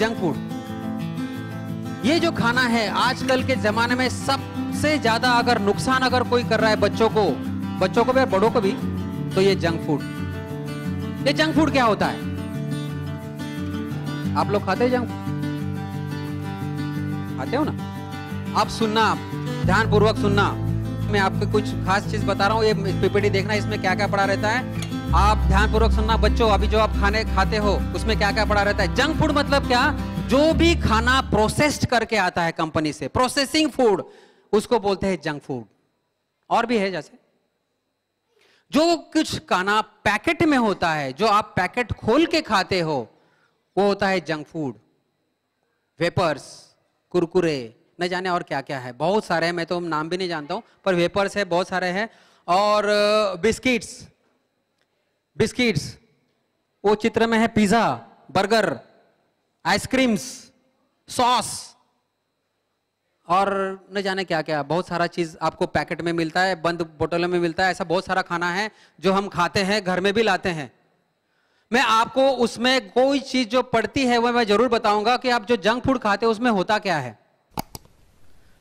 junk food ये जो खाना है आजकल के जमाने में सबसे ज्यादा अगर नुकसान अगर कोई कर रहा है बच्चों को बच्चों को भी और बड़ों को भी तो ये जंक फूड ये जंक फूड क्या होता है आप लोग खाते हैं जंक खाते हो ना आप सुनना ध्यान पूर्वक सुनना मैं आपको कुछ खास चीज बता रहा हूँ ये पीपीटी देखना इसमें क्या क्या पड़ा रहता है आप ध्यानपूर्वक सुनना बच्चों अभी जो आप खाने खाते हो उसमें क्या क्या पड़ा रहता है जंक फूड मतलब क्या जो भी खाना प्रोसेस्ड करके आता है कंपनी से प्रोसेसिंग फूड उसको बोलते हैं जंक फूड और भी है जैसे जो कुछ खाना पैकेट में होता है जो आप पैकेट खोल के खाते हो वो होता है जंक फूड वेपर्स कुरकुरे न जाने और क्या क्या है बहुत सारे हैं मैं तो नाम भी नहीं जानता हूं पर वेपर्स है बहुत सारे हैं और बिस्किट्स uh, बिस्किट्स वो चित्र में है पिज्जा बर्गर आइसक्रीम्स सॉस और न जाने क्या क्या बहुत सारा चीज़ आपको पैकेट में मिलता है बंद बोतलों में मिलता है ऐसा बहुत सारा खाना है जो हम खाते हैं घर में भी लाते हैं मैं आपको उसमें कोई चीज़ जो पड़ती है वह मैं ज़रूर बताऊंगा कि आप जो जंक फूड खाते हो उसमें होता क्या है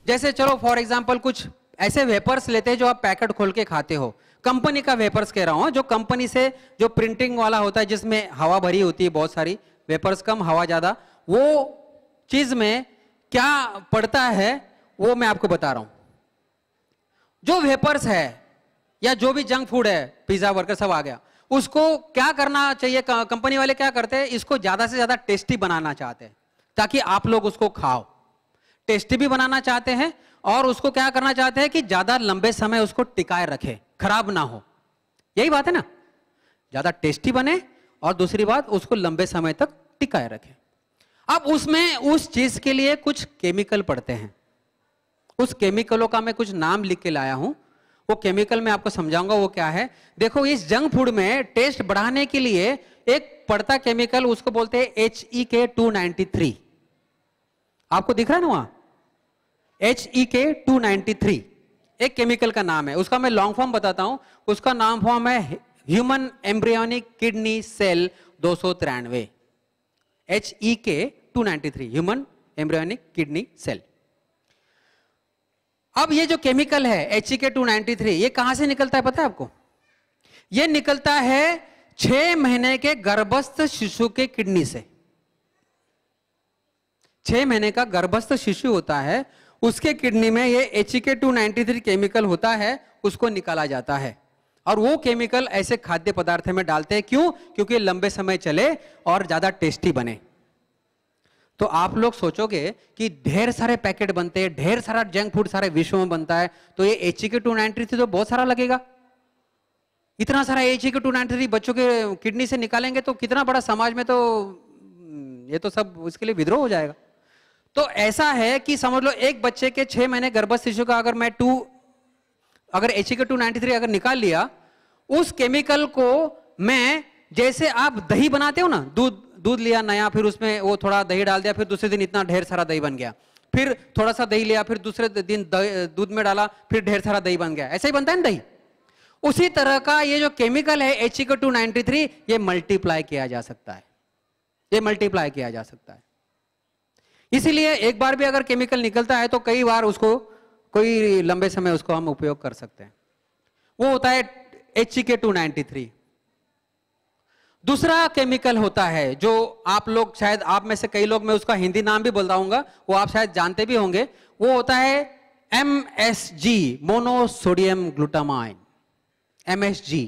जैसे चलो फॉर एग्जाम्पल कुछ ऐसे वेपर्स लेते हैं जो आप पैकेट खोल के खाते हो कंपनी का वेपर्स कह रहा हूँ जो कंपनी से जो प्रिंटिंग वाला होता है जिसमें हवा भरी होती है बहुत सारी वेपर्स कम हवा ज़्यादा वो चीज़ में क्या पड़ता है वो मैं आपको बता रहा हूँ जो वेपर्स है या जो भी जंक फूड है पिज्ज़ा बर्गर सब आ गया उसको क्या करना चाहिए कंपनी वाले क्या करते हैं इसको ज़्यादा से ज़्यादा टेस्टी बनाना चाहते हैं ताकि आप लोग उसको खाओ टेस्टी भी बनाना चाहते हैं और उसको क्या करना चाहते हैं कि ज़्यादा लंबे समय उसको टिकाए रखें खराब ना हो यही बात है ना ज्यादा टेस्टी बने और दूसरी बात उसको लंबे समय तक टिकाए रखें अब उसमें उस चीज के लिए कुछ केमिकल पड़ते हैं उस केमिकलों का मैं कुछ नाम लिख के लाया हूं वो केमिकल मैं आपको समझाऊंगा वो क्या है देखो इस जंक फूड में टेस्ट बढ़ाने के लिए एक पड़ता केमिकल उसको बोलते हैं H E K two ninety three आपको दिख रहा है ना वहां H E K two ninety three एक केमिकल का नाम है उसका मैं लॉन्ग फॉर्म बताता हूं उसका नाम फॉर्म है ह्यूमन एम्ब्रियोनिक किडनी सेल दो सौ तिरानवे H E K two ninety three human embryonic kidney cell अब ये जो केमिकल है H E K two ninety three ये कहां से निकलता है पता है आपको ये निकलता है छह महीने के गर्भस्थ शिशु के किडनी से छह महीने का गर्भस्थ शिशु होता है उसके किडनी में ये एच के टू केमिकल होता है उसको निकाला जाता है और वो केमिकल ऐसे खाद्य पदार्थ में डालते हैं क्यों क्योंकि लंबे समय चले और ज्यादा टेस्टी बने तो आप लोग सोचोगे कि ढेर सारे पैकेट बनते हैं ढेर सारा जंक फूड सारे विश्व में बनता है तो ये H K two ninety three तो बहुत सारा लगेगा इतना सारा H K two ninety three बच्चों के किडनी से निकालेंगे तो कितना बड़ा समाज में तो हम्म, ये तो सब उसके लिए विद्रोह हो जाएगा तो ऐसा है कि समझ लो एक बच्चे के छह महीने गर्भस्थ शिशु का अगर मैं टू अगर H K two ninety three अगर निकाल लिया उस केमिकल को मैं जैसे आप दही बनाते हो ना दूध दूध लिया नया फिर उसमें वो थोड़ा दही डाल दिया फिर दूसरे दिन इतना ढेर सारा दही बन गया फिर थोड़ा सा दही लिया फिर दूसरे दिन दूध में डाला फिर ढेर सारा दही बन गया ऐसा ही बनता है ना दही उसी तरह का ये जो केमिकल है एच टू नाइनटी थ्री ये मल्टीप्लाई किया जा सकता है ये मल्टीप्लाई किया जा सकता है इसीलिए एक बार भी अगर केमिकल निकलता है तो कई बार उसको कोई लंबे समय उसको हम उपयोग कर सकते हैं वो होता है H K two ninety three दूसरा केमिकल होता है जो आप लोग शायद आप में से कई लोग मैं उसका हिंदी नाम भी बताऊंगा वो आप शायद जानते भी होंगे वो होता है M S G monosodium glutamine M S G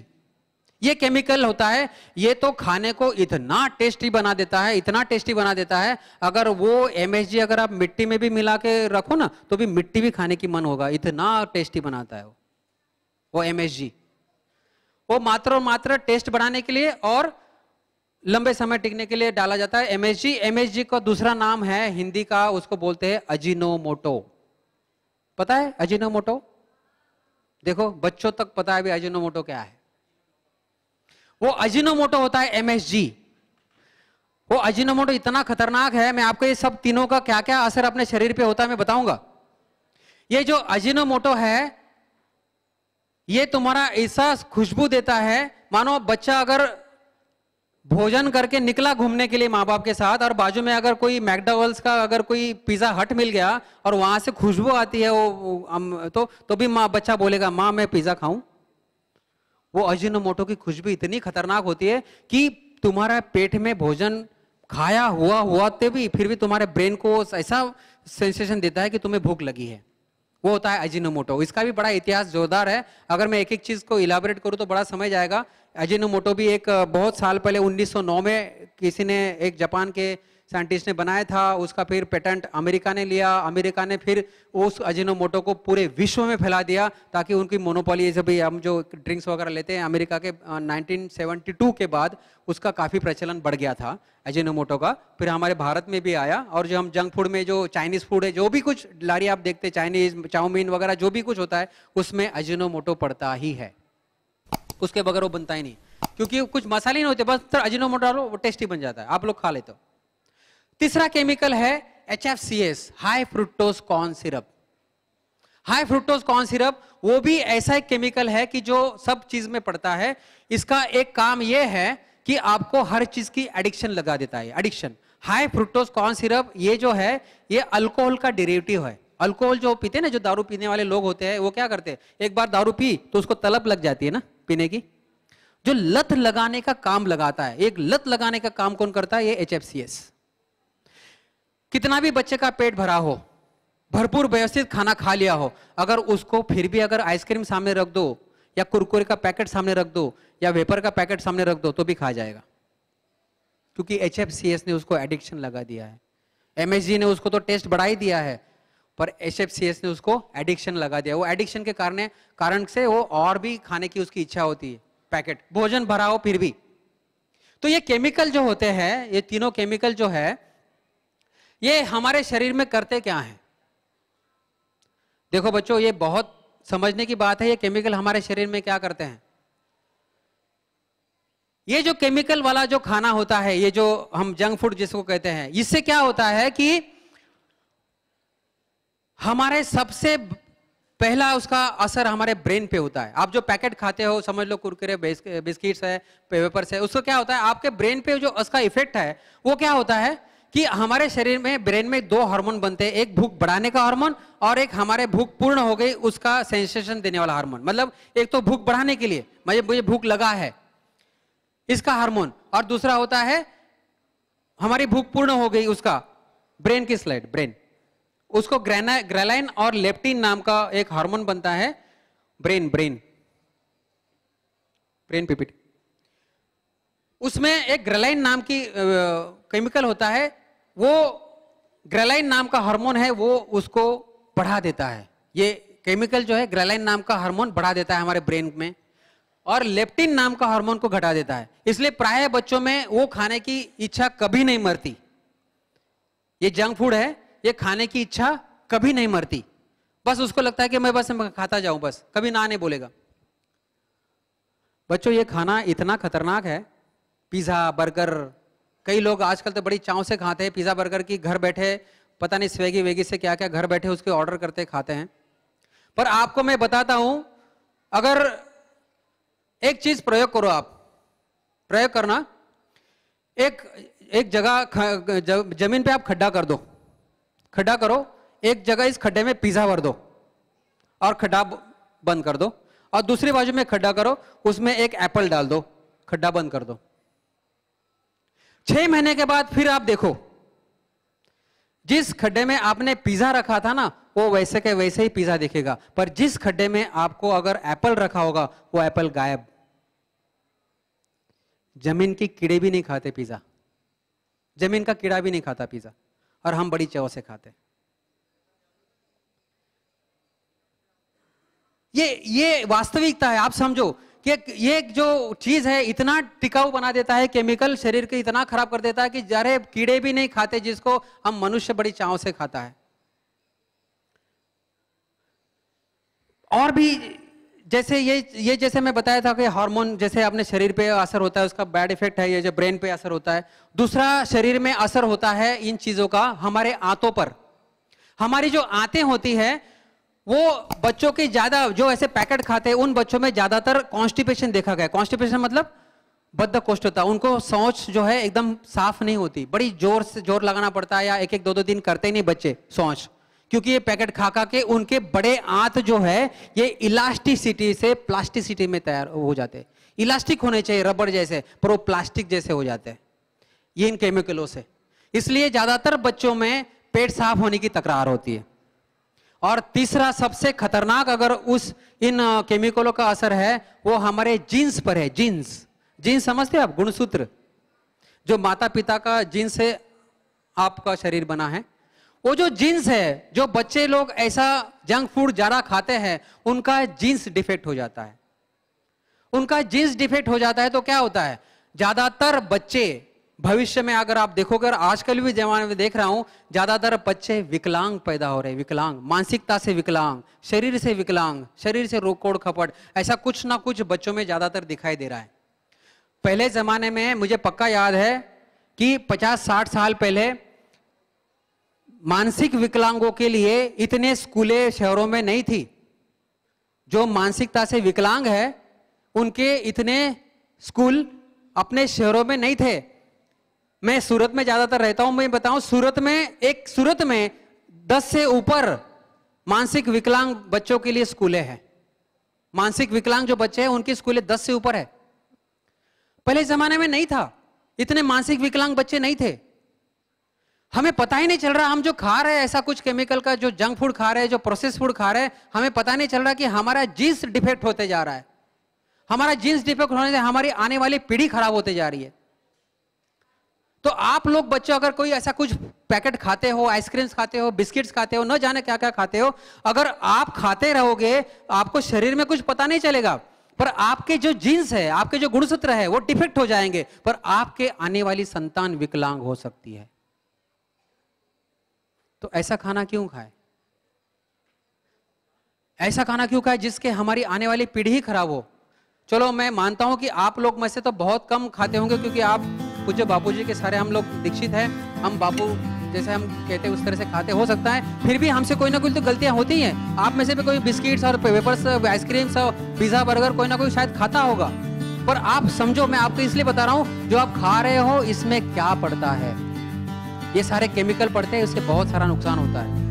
ये केमिकल होता है ये तो खाने को इतना टेस्टी बना देता है इतना टेस्टी बना देता है अगर वो एम अगर आप मिट्टी में भी मिला के रखो ना तो भी मिट्टी भी खाने की मन होगा इतना टेस्टी बनाता है वो वो एम वो मात्र और मात्र टेस्ट बढ़ाने के लिए और लंबे समय टिकने के लिए डाला जाता है एम जी एम का दूसरा नाम है हिंदी का उसको बोलते हैं अजीनोमोटो पता है अजीनोमोटो देखो बच्चों तक पता है अभी अजीनोमोटो क्या है वो अजिनोमोटो होता है एमएसजी वो अजिनोमोटो इतना खतरनाक है मैं आपको ये सब तीनों का क्या क्या असर अपने शरीर पे होता है मैं बताऊंगा ये जो अजिनोमोटो है ये तुम्हारा ऐसा खुशबू देता है मानो बच्चा अगर भोजन करके निकला घूमने के लिए माँ बाप के साथ और बाजू में अगर कोई मैकडोवल्स का अगर कोई पिज्जा हट मिल गया और वहां से खुशबू आती है वो तो तो भी माँ बच्चा बोलेगा माँ मैं पिज्जा खाऊं वो अजीनोमोटो की खुशबू इतनी खतरनाक होती है कि तुम्हारे पेट में भोजन खाया हुआ हुआ ते भी फिर भी तुम्हारे ब्रेन को ऐसा सेंसेशन देता है कि तुम्हें भूख लगी है वो होता है अजिनोमोटो इसका भी बड़ा इतिहास जोरदार है अगर मैं एक एक चीज़ को इलाबरेट करूँ तो बड़ा समय जाएगा अजिनोमोटो भी एक बहुत साल पहले 1909 में किसी ने एक जापान के साइंटिस्ट ने बनाया था उसका फिर पेटेंट अमेरिका ने लिया अमेरिका ने फिर उस अजिनोमोटो को पूरे विश्व में फैला दिया ताकि उनकी मोनोपोली जब हम जो ड्रिंक्स वगैरह लेते हैं अमेरिका के 1972 के बाद उसका काफ़ी प्रचलन बढ़ गया था अजिनोमोटो का फिर हमारे भारत में भी आया और जो हम जंक फूड में जो चाइनीज़ फूड है जो भी कुछ लारी आप देखते हैं चाइनीज़ चाउमीन वगैरह जो भी कुछ होता है उसमें अजिनोमोटो पड़ता ही है उसके बगैर वो बनता ही नहीं क्योंकि कुछ मसाले नहीं होते बस अजिनोमोटो टेस्टी बन जाता है आप लोग खा लेते हो तीसरा केमिकल है H F C S high fructose corn syrup high fructose corn syrup वो भी ऐसा एक केमिकल है कि जो सब चीज में पड़ता है इसका एक काम यह है कि आपको हर चीज की एडिक्शन लगा देता है addiction high fructose corn syrup ये जो है ये अल्कोहल का डेरिवेटिव है अल्कोहल जो पीते हैं ना जो दारू पीने वाले लोग होते हैं वो क्या करते हैं एक बार दारू पी तो उसको तलब लग जाती है ना पीने की जो लत लगाने का काम लगाता है एक लत लगाने का काम कौन करता है ये एच एफ सी एस कितना भी बच्चे का पेट भरा हो भरपूर व्यवस्थित खाना खा लिया हो अगर उसको फिर भी अगर आइसक्रीम सामने रख दो या कुरकुरे का पैकेट सामने रख दो या वेपर का पैकेट सामने रख दो तो भी खा जाएगा क्योंकि एच ने उसको एडिक्शन लगा दिया है एम ने उसको तो टेस्ट बढ़ा ही दिया है पर एच ने उसको एडिक्शन लगा दिया वो एडिक्शन के कारण कारण से वो और भी खाने की उसकी इच्छा होती है पैकेट भोजन भरा हो फिर भी तो ये केमिकल जो होते हैं ये तीनों केमिकल जो है ये हमारे शरीर में करते क्या हैं देखो बच्चों ये बहुत समझने की बात है ये केमिकल हमारे शरीर में क्या करते हैं ये जो केमिकल वाला जो खाना होता है ये जो हम जंक फूड जिसको कहते हैं इससे क्या होता है कि हमारे सबसे पहला उसका असर हमारे ब्रेन पे होता है आप जो पैकेट खाते हो समझ लो कुरकुरे बिस्किट्स है पेपर्स है उसको क्या होता है आपके ब्रेन पे जो उसका इफेक्ट है वो क्या होता है कि हमारे शरीर में ब्रेन में दो हार्मोन बनते हैं एक भूख बढ़ाने का हार्मोन और एक हमारे भूख पूर्ण हो गई उसका सेंसेशन देने वाला हार्मोन मतलब एक तो भूख बढ़ाने के लिए मुझे मुझे भूख लगा है इसका हार्मोन और दूसरा होता है हमारी भूख पूर्ण हो गई उसका ब्रेन की स्लाइड ब्रेन उसको ग्रेना ग्रेलाइन और लेप्टिन नाम का एक हार्मोन बनता है ब्रेन ब्रेन ब्रेन पिपिट उसमें एक ग्रेलाइन नाम की केमिकल होता है वो ग्रेलाइन नाम का हार्मोन है वो उसको बढ़ा देता है ये केमिकल जो है ग्रेलाइन नाम का हार्मोन बढ़ा देता है हमारे ब्रेन में और लेप्टिन नाम का हार्मोन को घटा देता है इसलिए प्राय बच्चों में वो खाने की इच्छा कभी नहीं मरती ये जंक फूड है ये खाने की इच्छा कभी नहीं मरती बस उसको लगता है कि मैं बस खाता जाऊं बस कभी ना नहीं बोलेगा बच्चों ये खाना इतना खतरनाक है पिज्जा बर्गर कई लोग आजकल तो बड़ी चाव से खाते हैं पिज़्ज़ा बर्गर की घर बैठे पता नहीं स्वेगी वेगी से क्या क्या घर बैठे उसके ऑर्डर करते खाते हैं पर आपको मैं बताता हूं अगर एक चीज प्रयोग करो आप प्रयोग करना एक एक जगह जमीन पे आप खड्डा कर दो खड्डा करो एक जगह इस खड्डे में पिज्जा भर दो और खड्डा बंद कर दो और दूसरी बाजू में खड्डा करो उसमें एक एप्पल डाल दो खड्डा बंद कर दो छह महीने के बाद फिर आप देखो जिस खड्डे में आपने पिज्जा रखा था ना वो वैसे के वैसे ही पिज्जा दिखेगा पर जिस खड्डे में आपको अगर एप्पल रखा होगा वो एप्पल गायब जमीन के कीड़े भी नहीं खाते पिज्जा जमीन का कीड़ा भी नहीं खाता पिज्जा और हम बड़ी चाव से खाते ये ये वास्तविकता है आप समझो कि ये जो चीज है इतना टिकाऊ बना देता है केमिकल शरीर के इतना खराब कर देता है कि जरे कीड़े भी नहीं खाते जिसको हम मनुष्य बड़ी चाव से खाता है और भी जैसे ये ये जैसे मैं बताया था कि हार्मोन जैसे अपने शरीर पे असर होता है उसका बैड इफेक्ट है ये जो ब्रेन पे असर होता है दूसरा शरीर में असर होता है इन चीज़ों का हमारे आंतों पर हमारी जो आते होती है वो बच्चों के ज्यादा जो ऐसे पैकेट खाते हैं उन बच्चों में ज्यादातर कॉन्स्टिपेशन देखा गया कॉन्स्टिपेशन मतलब बद्ध कोष्ट होता है उनको सोच जो है एकदम साफ नहीं होती बड़ी जोर से जोर लगाना पड़ता है या एक एक दो दो दिन करते ही नहीं बच्चे सोच क्योंकि ये पैकेट खा खा के उनके बड़े आंत जो है ये इलास्टिसिटी से प्लास्टिसिटी में तैयार हो जाते हैं इलास्टिक होने चाहिए रबड़ जैसे पर वो प्लास्टिक जैसे हो जाते हैं ये इन केमिकलों से इसलिए ज्यादातर बच्चों में पेट साफ होने की तकरार होती है और तीसरा सबसे खतरनाक अगर उस इन केमिकलों का असर है वो हमारे जीन्स पर है जीन्स जीन्स समझते हैं आप गुणसूत्र जो माता पिता का जीन्स है आपका शरीर बना है वो जो जीन्स है जो बच्चे लोग ऐसा जंक फूड ज़्यादा खाते हैं उनका जीन्स डिफेक्ट हो जाता है उनका जीन्स डिफेक्ट हो जाता है तो क्या होता है ज़्यादातर बच्चे भविष्य में अगर आप देखोगे और आजकल भी जमाने में देख रहा हूं ज्यादातर बच्चे विकलांग पैदा हो रहे विकलांग मानसिकता से विकलांग शरीर से विकलांग शरीर से रोकोड़ खपट ऐसा कुछ ना कुछ बच्चों में ज्यादातर दिखाई दे रहा है पहले जमाने में मुझे पक्का याद है कि 50-60 साल पहले मानसिक विकलांगों के लिए इतने स्कूलें शहरों में नहीं थी जो मानसिकता से विकलांग है उनके इतने स्कूल अपने शहरों में नहीं थे मैं सूरत में ज्यादातर रहता हूं मैं बताऊं सूरत में एक सूरत में दस से ऊपर मानसिक विकलांग बच्चों के लिए स्कूलें हैं मानसिक विकलांग जो बच्चे हैं उनकी स्कूलें दस से ऊपर है पहले जमाने में नहीं था इतने मानसिक विकलांग बच्चे नहीं थे हमें पता ही नहीं चल रहा हम जो खा रहे हैं ऐसा कुछ केमिकल का जो जंक फूड खा रहे हैं जो प्रोसेस फूड खा रहे हैं हमें पता नहीं चल रहा कि हमारा जीन्स डिफेक्ट होते जा रहा है हमारा जीन्स डिफेक्ट होने से हमारी आने वाली पीढ़ी खराब होते जा रही है तो आप लोग बच्चों अगर कोई ऐसा कुछ पैकेट खाते हो आइसक्रीम खाते हो बिस्किट्स खाते हो न जाने क्या क्या खाते हो अगर आप खाते रहोगे आपको शरीर में कुछ पता नहीं चलेगा पर आपके जो जीन्स है आपके जो गुणसूत्र है वो डिफेक्ट हो जाएंगे पर आपके आने वाली संतान विकलांग हो सकती है तो ऐसा खाना क्यों खाए ऐसा खाना क्यों खाए जिसके हमारी आने वाली पीढ़ी खराब हो चलो मैं मानता हूं कि आप लोग में से तो बहुत कम खाते होंगे क्योंकि आप पूज्य बापू जी के सारे हम लोग दीक्षित हैं हम बापू जैसे हम कहते हैं उस तरह से खाते हो सकता है फिर भी हमसे कोई ना कोई तो गलतियां होती हैं आप में से भी कोई बिस्किट्स और वेपर्स आइसक्रीम्स और पिज्ज़ा बर्गर कोई ना कोई शायद खाता होगा पर आप समझो मैं आपको इसलिए बता रहा हूँ जो आप खा रहे हो इसमें क्या पड़ता है ये सारे केमिकल पड़ते हैं उससे बहुत सारा नुकसान होता है